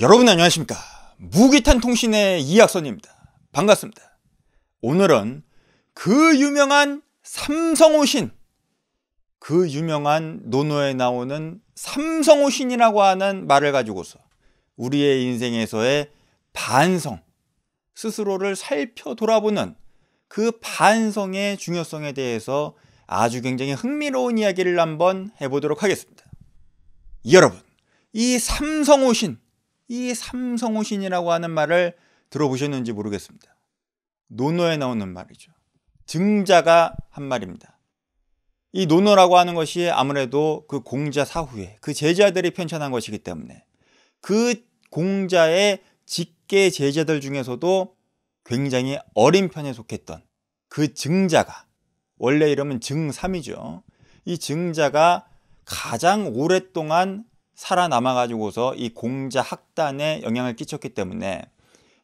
여러분 안녕하십니까 무기탄 통신의 이학선입니다 반갑습니다 오늘은 그 유명한 삼성오신 그 유명한 논어에 나오는 삼성오신이라고 하는 말을 가지고서 우리의 인생에서의 반성 스스로를 살펴 돌아보는 그 반성의 중요성에 대해서 아주 굉장히 흥미로운 이야기를 한번 해보도록 하겠습니다 여러분 이 삼성오신 이 삼성호신이라고 하는 말을 들어보셨는지 모르겠습니다. 논어에 나오는 말이죠. 증자가 한 말입니다. 이 논어라고 하는 것이 아무래도 그 공자 사후에 그 제자들이 편찬한 것이기 때문에 그 공자의 직계 제자들 중에서도 굉장히 어린 편에 속했던 그 증자가 원래 이름은 증삼이죠. 이 증자가 가장 오랫동안 살아남아 가지고서 이 공자 학단에 영향을 끼쳤기 때문에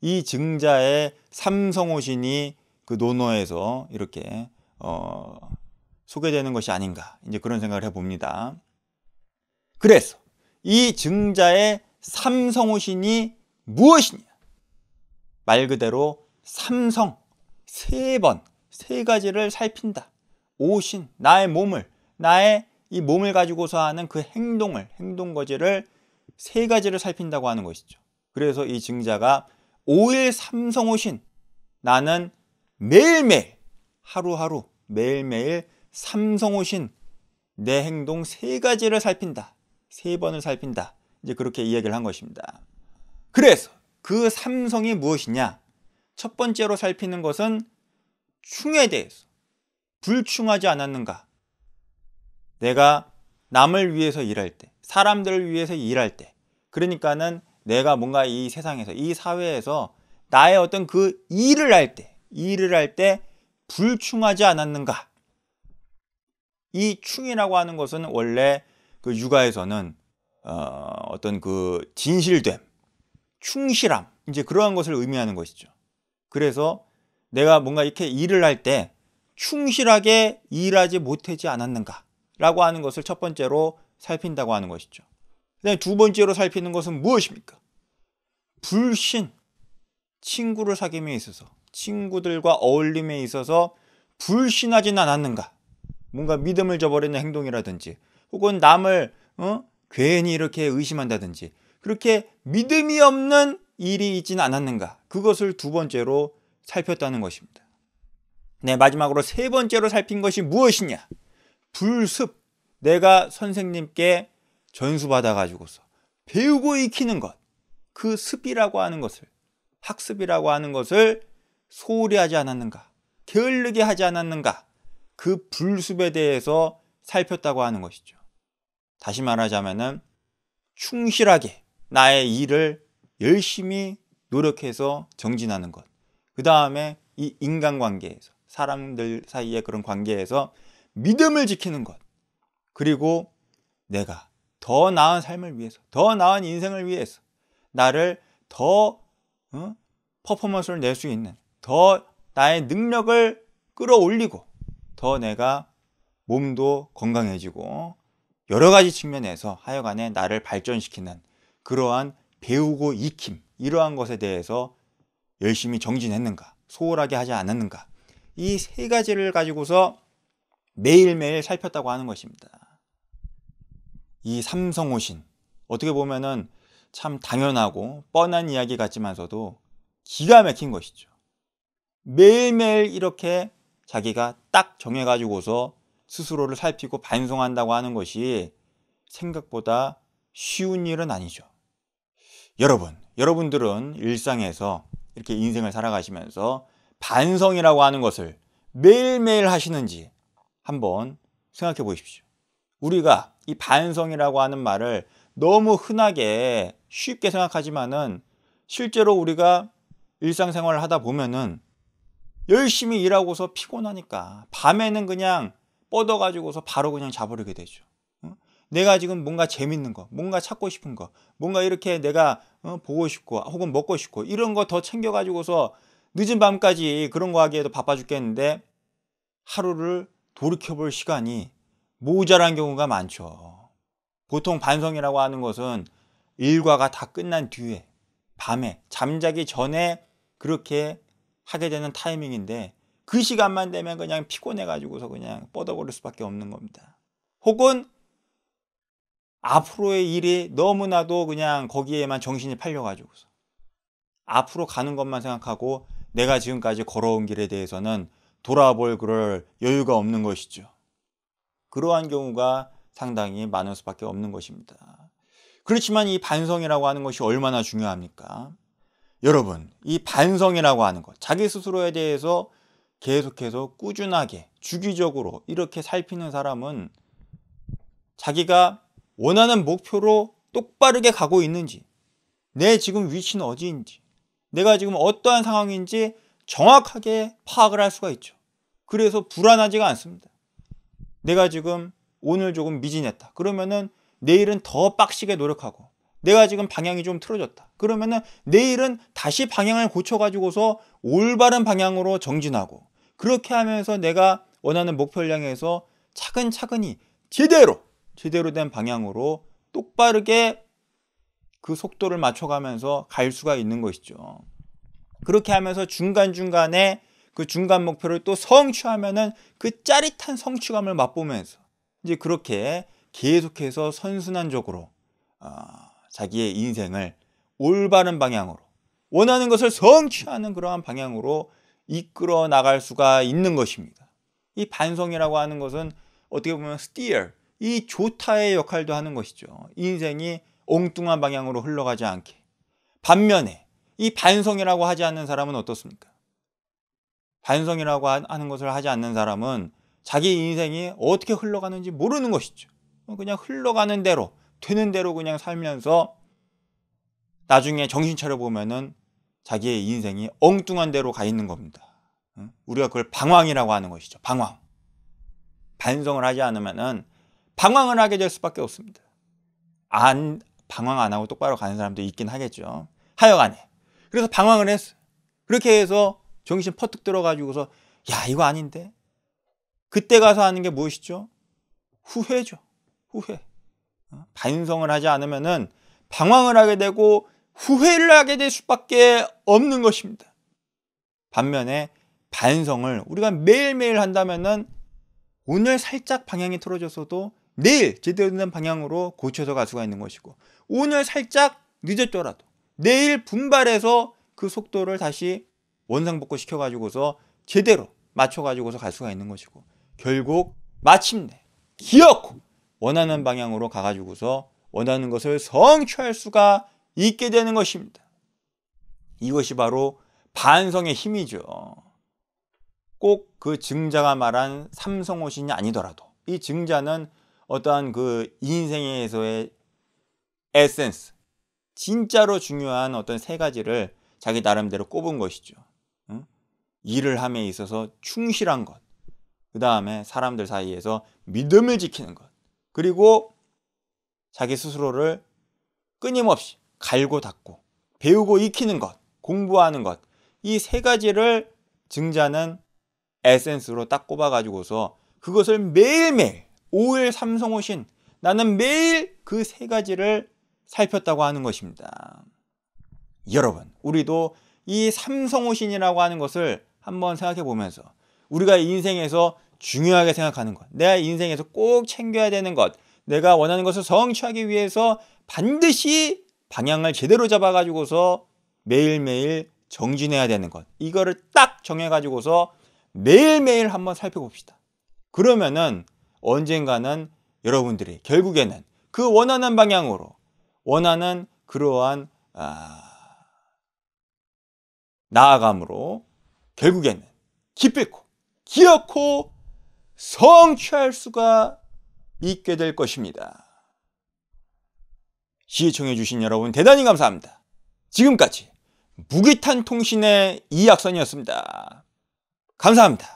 이 증자의 삼성오신이 그 논어에서 이렇게 어, 소개되는 것이 아닌가 이제 그런 생각을 해봅니다. 그래서 이 증자의 삼성오신이 무엇이냐? 말 그대로 삼성 세 번, 세 가지를 살핀다. 오신, 나의 몸을, 나의 이 몸을 가지고서 하는 그 행동을 행동 거지를 세 가지를 살핀다고 하는 것이죠. 그래서 이 증자가 오일 삼성오신 나는 매일매일 하루하루 매일매일 삼성오신 내 행동 세 가지를 살핀다. 세 번을 살핀다. 이제 그렇게 이야기를 한 것입니다. 그래서 그 삼성이 무엇이냐? 첫 번째로 살피는 것은 충에 대해서 불충하지 않았는가? 내가 남을 위해서 일할 때, 사람들을 위해서 일할 때, 그러니까는 내가 뭔가 이 세상에서, 이 사회에서 나의 어떤 그 일을 할 때, 일을 할 때 불충하지 않았는가? 이 충이라고 하는 것은 원래 그 육아에서는 어, 어떤 그 진실됨, 충실함, 이제 그러한 것을 의미하는 것이죠. 그래서 내가 뭔가 이렇게 일을 할 때 충실하게 일하지 못하지 않았는가? 라고 하는 것을 첫 번째로 살핀다고 하는 것이죠. 두 번째로 살피는 것은 무엇입니까? 불신. 친구를 사귐에 있어서, 친구들과 어울림에 있어서 불신하진 않았는가? 뭔가 믿음을 저버리는 행동이라든지, 혹은 남을 어? 괜히 이렇게 의심한다든지, 그렇게 믿음이 없는 일이 있진 않았는가? 그것을 두 번째로 살폈다는 것입니다. 네, 마지막으로 세 번째로 살핀 것이 무엇이냐? 불습 내가 선생님께 전수받아 가지고서 배우고 익히는 것 그 습이라고 하는 것을 학습이라고 하는 것을 소홀히 하지 않았는가 게을르게 하지 않았는가 그 불습에 대해서 살폈다고 하는 것이죠. 다시 말하자면 충실하게 나의 일을 열심히 노력해서 정진하는 것. 그 다음에 이 인간관계에서 사람들 사이의 그런 관계에서 믿음을 지키는 것. 그리고 내가 더 나은 삶을 위해서, 더 나은 인생을 위해서, 나를 더 어? 퍼포먼스를 낼 수 있는, 더 나의 능력을 끌어올리고, 더 내가 몸도 건강해지고, 여러 가지 측면에서 하여간에 나를 발전시키는 그러한 배우고 익힘, 이러한 것에 대해서 열심히 정진했는가, 소홀하게 하지 않았는가. 이 세 가지를 가지고서 매일매일 살폈다고 하는 것입니다. 이 삼성오신 어떻게 보면은 참 당연하고 뻔한 이야기 같지만서도 기가 막힌 것이죠. 매일매일 이렇게 자기가 딱 정해가지고서 스스로를 살피고 반성한다고 하는 것이 생각보다 쉬운 일은 아니죠. 여러분, 여러분들은 일상에서 이렇게 인생을 살아가시면서 반성이라고 하는 것을 매일매일 하시는지 한번 생각해 보십시오. 우리가 이 반성이라고 하는 말을 너무 흔하게 쉽게 생각하지만은 실제로 우리가 일상생활을 하다 보면은 열심히 일하고서 피곤하니까 밤에는 그냥 뻗어가지고서 바로 그냥 자버리게 되죠. 내가 지금 뭔가 재밌는 거, 뭔가 찾고 싶은 거, 뭔가 이렇게 내가 어, 보고 싶고 아, 혹은 먹고 싶고 이런 거 더 챙겨가지고서 늦은 밤까지 그런 거 하기에도 바빠 죽겠는데 하루를 돌이켜볼 시간이 모자란 경우가 많죠. 보통 반성이라고 하는 것은 일과가 다 끝난 뒤에 밤에 잠자기 전에 그렇게 하게 되는 타이밍인데 그 시간만 되면 그냥 피곤해 가지고서 그냥 뻗어버릴 수밖에 없는 겁니다. 혹은 앞으로의 일이 너무나도 그냥 거기에만 정신이 팔려 가지고서 앞으로 가는 것만 생각하고 내가 지금까지 걸어온 길에 대해서는 돌아볼 그럴 여유가 없는 것이죠. 그러한 경우가 상당히 많을 수밖에 없는 것입니다. 그렇지만 이 반성이라고 하는 것이 얼마나 중요합니까? 여러분, 이 반성이라고 하는 것, 자기 스스로에 대해서 계속해서 꾸준하게, 주기적으로 이렇게 살피는 사람은 자기가 원하는 목표로 똑바르게 가고 있는지, 내 지금 위치는 어디인지, 내가 지금 어떠한 상황인지 정확하게 파악을 할 수가 있죠. 그래서 불안하지가 않습니다. 내가 지금 오늘 조금 미진했다. 그러면은 내일은 더 빡시게 노력하고 내가 지금 방향이 좀 틀어졌다. 그러면은 내일은 다시 방향을 고쳐가지고서 올바른 방향으로 정진하고 그렇게 하면서 내가 원하는 목표를 향해서 차근차근히 제대로 제대로 된 방향으로 똑바르게 그 속도를 맞춰가면서 갈 수가 있는 것이죠. 그렇게 하면서 중간중간에 그 중간 목표를 또 성취하면은 그 짜릿한 성취감을 맛보면서 이제 그렇게 계속해서 선순환적으로 어, 자기의 인생을 올바른 방향으로 원하는 것을 성취하는 그러한 방향으로 이끌어 나갈 수가 있는 것입니다. 이 반성이라고 하는 것은 어떻게 보면 steer, 이 조타의 역할도 하는 것이죠. 인생이 엉뚱한 방향으로 흘러가지 않게. 반면에 이 반성이라고 하지 않는 사람은 어떻습니까? 반성이라고 하는 것을 하지 않는 사람은 자기 인생이 어떻게 흘러가는지 모르는 것이죠. 그냥 흘러가는 대로, 되는 대로 그냥 살면서 나중에 정신 차려보면은 자기의 인생이 엉뚱한 대로 가 있는 겁니다. 우리가 그걸 방황이라고 하는 것이죠. 방황. 반성을 하지 않으면은 방황을 하게 될 수밖에 없습니다. 안, 방황 안 하고 똑바로 가는 사람도 있긴 하겠죠. 하여간에. 그래서 방황을 했어요. 그렇게 해서 정신 퍼뜩 들어가지고서 야 이거 아닌데 그때 가서 하는 게 무엇이죠? 후회죠. 후회. 어? 반성을 하지 않으면은 방황을 하게 되고 후회를 하게 될 수밖에 없는 것입니다. 반면에 반성을 우리가 매일매일 한다면은 오늘 살짝 방향이 틀어져서도 내일 제대로 된 방향으로 고쳐서 갈 수가 있는 것이고 오늘 살짝 늦었더라도 내일 분발해서 그 속도를 다시 원상복구 시켜가지고서 제대로 맞춰가지고서 갈 수가 있는 것이고 결국 마침내 기어코 원하는 방향으로 가가지고서 원하는 것을 성취할 수가 있게 되는 것입니다. 이것이 바로 반성의 힘이죠. 꼭 그 증자가 말한 삼성오신이 아니더라도 이 증자는 어떠한 그 인생에서의 에센스, 진짜로 중요한 어떤 세 가지를 자기 나름대로 꼽은 것이죠. 일을 함에 있어서 충실한 것. 그 다음에 사람들 사이에서 믿음을 지키는 것. 그리고 자기 스스로를 끊임없이 갈고 닦고 배우고 익히는 것, 공부하는 것. 이 세 가지를 증자는 에센스로 딱 꼽아가지고서 그것을 매일매일 오일 삼성오신 나는 매일 그 세 가지를 살폈다고 하는 것입니다. 여러분, 우리도 이 삼성오신이라고 하는 것을 한번 생각해 보면서 우리가 인생에서 중요하게 생각하는 것, 내 인생에서 꼭 챙겨야 되는 것, 내가 원하는 것을 성취하기 위해서 반드시 방향을 제대로 잡아가지고서 매일매일 정진해야 되는 것. 이거를 딱 정해가지고서 매일매일 한번 살펴봅시다. 그러면은 언젠가는 여러분들이 결국에는 그 원하는 방향으로 원하는 그러한 아... 나아감으로 결국에는 기필고 기어코 성취할 수가 있게 될 것입니다. 시청해주신 여러분 대단히 감사합니다. 지금까지 무기탄 통신의 이약선이었습니다. 감사합니다.